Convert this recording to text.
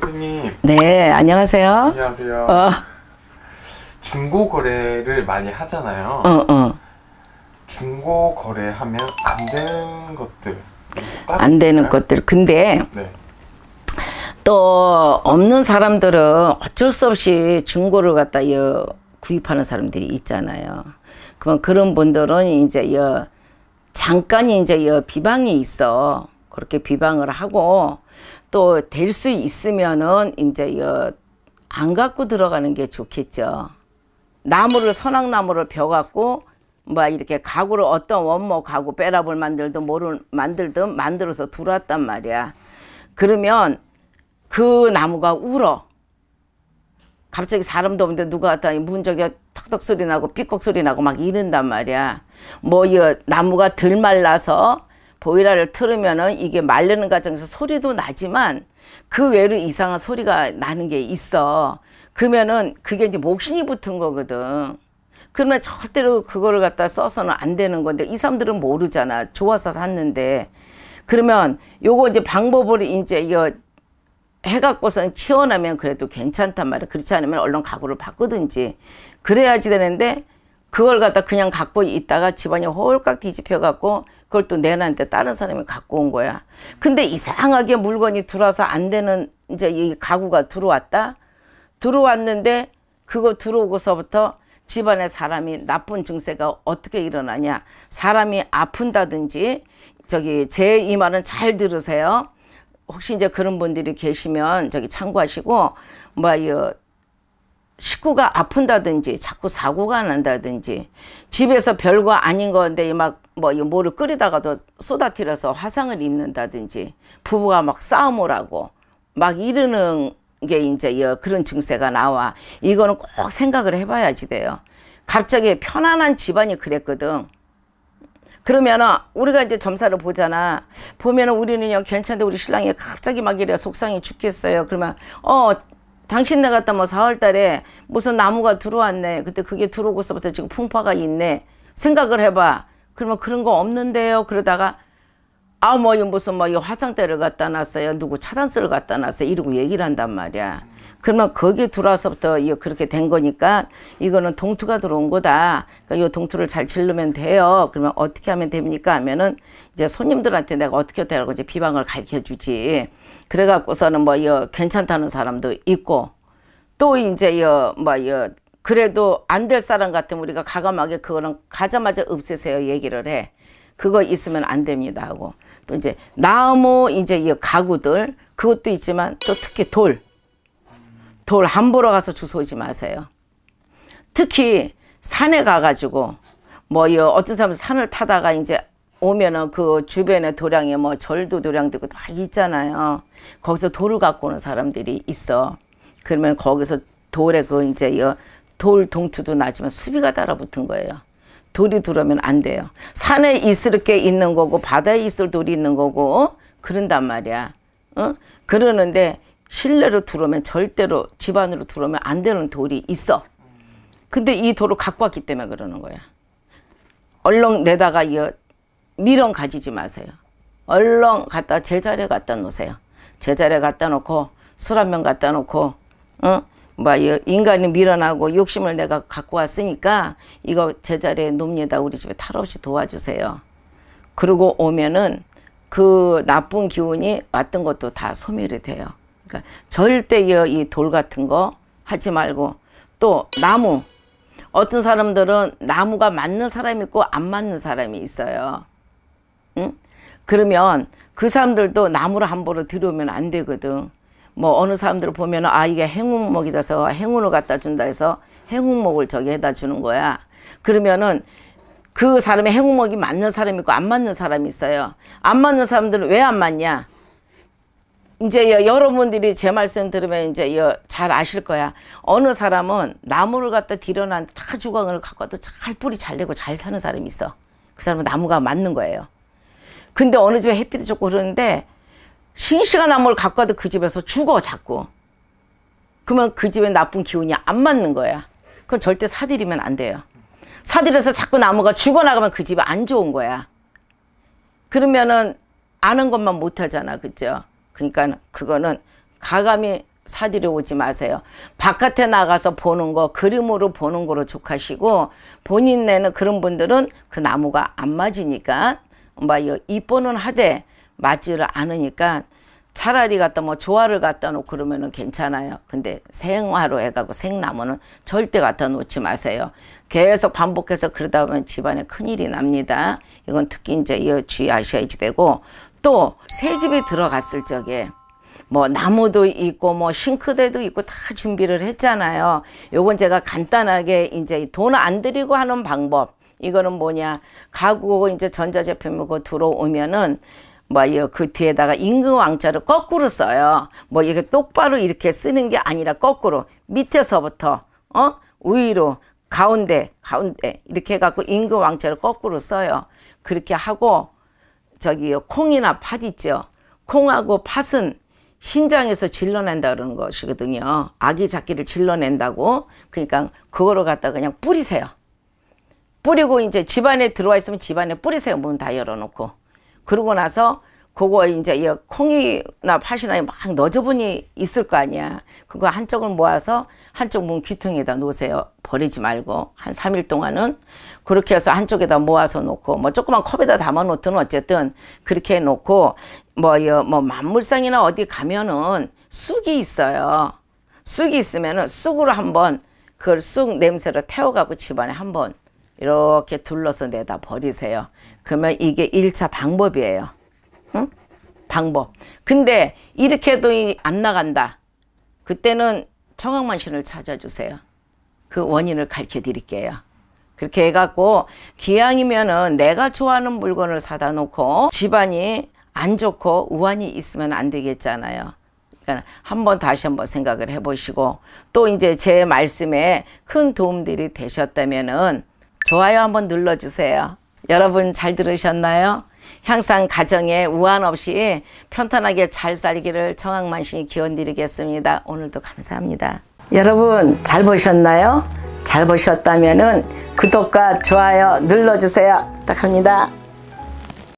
선생님. 네, 안녕하세요. 안녕하세요. 어. 중고 거래를 많이 하잖아요. 어, 어. 중고 거래하면 안 되는 것들. 안 되는 것들. 근데 네. 또 없는 사람들은 어쩔 수 없이 중고를 갖다 구입하는 사람들이 있잖아요. 그럼 그런 분들은 이제 잠깐 이제 비방이 있어. 그렇게 비방을 하고 또 될 수 있으면은 이제 안 갖고 들어가는 게 좋겠죠. 나무를 선악나무를 벼갖고 뭐 이렇게 가구를 어떤 원목 가구 빼라을 만들든 모를 만들든 만들어서 들어왔단 말이야. 그러면 그 나무가 울어. 갑자기 사람도 없는데 누가 왔다 문저기 턱턱 소리 나고 삐걱 소리 나고 막 이른단 말이야. 뭐이 나무가 들말라서 보일러를 틀으면은 이게 말리는 과정에서 소리도 나지만 그 외로 이상한 소리가 나는 게 있어. 그러면은 그게 이제 목신이 붙은 거거든. 그러면 절대로 그거를 갖다 써서는 안 되는 건데 이 사람들은 모르잖아. 좋아서 샀는데. 그러면 요거 이제 방법을 이제 이거 해갖고선 치워나면 그래도 괜찮단 말이야. 그렇지 않으면 얼른 가구를 바꾸든지. 그래야지 되는데 그걸 갖다 그냥 갖고 있다가 집안이 홀깍 뒤집혀갖고 그걸 또 내놨는데 다른 사람이 갖고 온 거야. 근데 이상하게 물건이 들어와서 안 되는 이제 이 가구가 들어왔다. 들어왔는데 그거 들어오고서부터 집안에 사람이 나쁜 증세가 어떻게 일어나냐. 사람이 아픈다든지 저기 제 이 말은 잘 들으세요. 혹시 이제 그런 분들이 계시면 저기 참고하시고 뭐 식구가 아픈다든지 자꾸 사고가 난다든지 집에서 별거 아닌 건데 막뭐 뭐를 끓이다가도 쏟아뜨려서 화상을 입는다든지 부부가 막 싸움을 하고 막 이러는 게 이제 그런 증세가 나와 이거는 꼭 생각을 해봐야지 돼요. 갑자기 편안한 집안이 그랬거든. 그러면은 우리가 이제 점사를 보잖아. 보면은 우리는요 괜찮은데 우리 신랑이 갑자기 막 이래 속상해 죽겠어요. 그러면 어 당신 네갔다뭐 4월 달에 무슨 나무가 들어왔네. 그때 그게 들어오고서부터 지금 풍파가 있네. 생각을 해봐. 그러면 그런 거 없는데요. 그러다가 아, 뭐, 이 무슨, 뭐, 이 화장대를 갖다 놨어요. 누구 차단서를 갖다 놨어요. 이러고 얘기를 한단 말이야. 그러면 거기에 들어와서부터 그렇게 된 거니까 이거는 동투가 들어온 거다. 그러니까 이 동투를 잘 질르면 돼요. 그러면 어떻게 하면 됩니까? 하면은 이제 손님들한테 내가 어떻게 되라고 이제 비방을 가르쳐 주지. 그래갖고서는 뭐, 여, 괜찮다는 사람도 있고, 또 이제, 여, 뭐, 여, 그래도 안 될 사람 같으면 우리가 가감하게 그거는 가자마자 없애세요 얘기를 해. 그거 있으면 안 됩니다 하고. 또 이제, 나무, 이제 이 가구들, 그것도 있지만 또 특히 돌. 돌 함부로 가서 주소오지 마세요. 특히 산에 가가지고, 뭐, 여, 어떤 사람은 산을 타다가 이제 오면은 그 주변에 도량에 뭐 절도 도량도 있고 막 있잖아요. 거기서 돌을 갖고 오는 사람들이 있어. 그러면 거기서 돌에 그 이제 돌 동투도 나지만 수비가 달아붙은 거예요. 돌이 들어오면 안 돼요. 산에 이스럽게 있는 거고 바다에 있을 돌이 있는 거고 어? 그런단 말이야. 어? 그러는데 실내로 들어오면 절대로 집안으로 들어오면 안 되는 돌이 있어. 근데 이 돌을 갖고 왔기 때문에 그러는 거야. 얼렁 내다가 이 미련 가지지 마세요. 얼렁 갖다 제자리에 갖다 놓으세요. 제자리에 갖다 놓고 술한병 갖다 놓고 어? 뭐 인간이 미련하고 욕심을 내가 갖고 왔으니까 이거 제자리에 놉니다. 우리 집에 탈없이 도와주세요. 그러고 오면은 그 나쁜 기운이 왔던 것도 다 소멸이 돼요. 그러니까 절대 이 돌 같은 거 하지 말고 또 나무 어떤 사람들은 나무가 맞는 사람이 있고 안 맞는 사람이 있어요. 응? 그러면 그 사람들도 나무를 함부로 들여오면 안 되거든. 뭐 어느 사람들을 보면 아 이게 행운목이 돼서 행운을 갖다 준다 해서 행운목을 저기 해다 주는 거야. 그러면은 그 사람의 행운목이 맞는 사람이 있고 안 맞는 사람이 있어요. 안 맞는 사람들은 왜 안 맞냐? 이제 여러분들이 제 말씀 들으면 이제 잘 아실 거야. 어느 사람은 나무를 갖다 들여놨는데 다 주광을 갖고도 와잘 뿌리 잘 내고 잘 사는 사람이 있어. 그 사람은 나무가 맞는 거예요. 근데 어느 집에 햇빛도 좋고 그러는데 싱싱한 나무를 갖고 와도 그 집에서 죽어 자꾸. 그러면 그 집에 나쁜 기운이 안 맞는 거야. 그건 절대 사들이면 안 돼요. 사들여서 자꾸 나무가 죽어나가면 그 집이 안 좋은 거야. 그러면은 아는 것만 못하잖아. 그죠? 그러니까 그거는 가감이 사들여 오지 마세요. 바깥에 나가서 보는 거 그림으로 보는 거로 족하시고 본인 내는 그런 분들은 그 나무가 안 맞으니까 뭐이 뻐는 하되 맞지를 않으니까 차라리 갖다 뭐 조화를 갖다 놓고 그러면은 괜찮아요. 근데 생화로 해가고 생나무는 절대 갖다 놓지 마세요. 계속 반복해서 그러다 보면 집안에 큰일이 납니다. 이건 특히 이제 이 주의하셔야지 되고 또 새 집에 들어갔을 적에 뭐 나무도 있고 뭐 싱크대도 있고 다 준비를 했잖아요. 요건 제가 간단하게 이제 돈 안 들이고 하는 방법 이거는 뭐냐 가구고 이제 전자제품이고 뭐 들어오면은 뭐그 뒤에다가 임금 왕자를 거꾸로 써요. 뭐 이렇게 똑바로 이렇게 쓰는 게 아니라 거꾸로 밑에서부터 어 위로 가운데 가운데 이렇게 해갖고 임금 왕자를 거꾸로 써요. 그렇게 하고 저기 콩이나 팥 있죠. 콩하고 팥은 신장에서 질러낸다 그러는 것이거든요. 아기 잡기를 질러낸다고. 그러니까 그거로 갖다 그냥 뿌리세요. 뿌리고 이제 집안에 들어와 있으면 집안에 뿌리세요. 문 다 열어놓고. 그러고 나서 그거 이제 콩이나 팥이나 막 너저분이 있을 거 아니야. 그거 한쪽을 모아서 한쪽 문 귀퉁이에다 놓으세요. 버리지 말고 한 3일 동안은 그렇게 해서 한쪽에다 모아서 놓고 뭐 조그만 컵에다 담아 놓든 어쨌든 그렇게 놓고 뭐뭐 뭐 만물상이나 어디 가면은 쑥이 있어요. 쑥이 있으면은 쑥으로 한번 그걸 쑥 냄새로 태워 가고 집안에 한번 이렇게 둘러서 내다 버리세요. 그러면 이게 1차 방법이에요. 응? 방법. 근데 이렇게 해도 안 나간다. 그때는 청학만신을 찾아주세요. 그 원인을 가르쳐 드릴게요. 그렇게 해갖고 기왕이면은 내가 좋아하는 물건을 사다 놓고 집안이 안 좋고 우환이 있으면 안 되겠잖아요. 그러니까 한번 다시 한번 생각을 해보시고 또 이제 제 말씀에 큰 도움들이 되셨다면은 좋아요 한번 눌러주세요. 여러분 잘 들으셨나요? 항상 가정에 우한 없이 편탄하게 잘 살기를 청학만신이 기원드리겠습니다. 오늘도 감사합니다. 여러분 잘 보셨나요? 잘 보셨다면 구독과 좋아요 눌러주세요. 부탁합니다.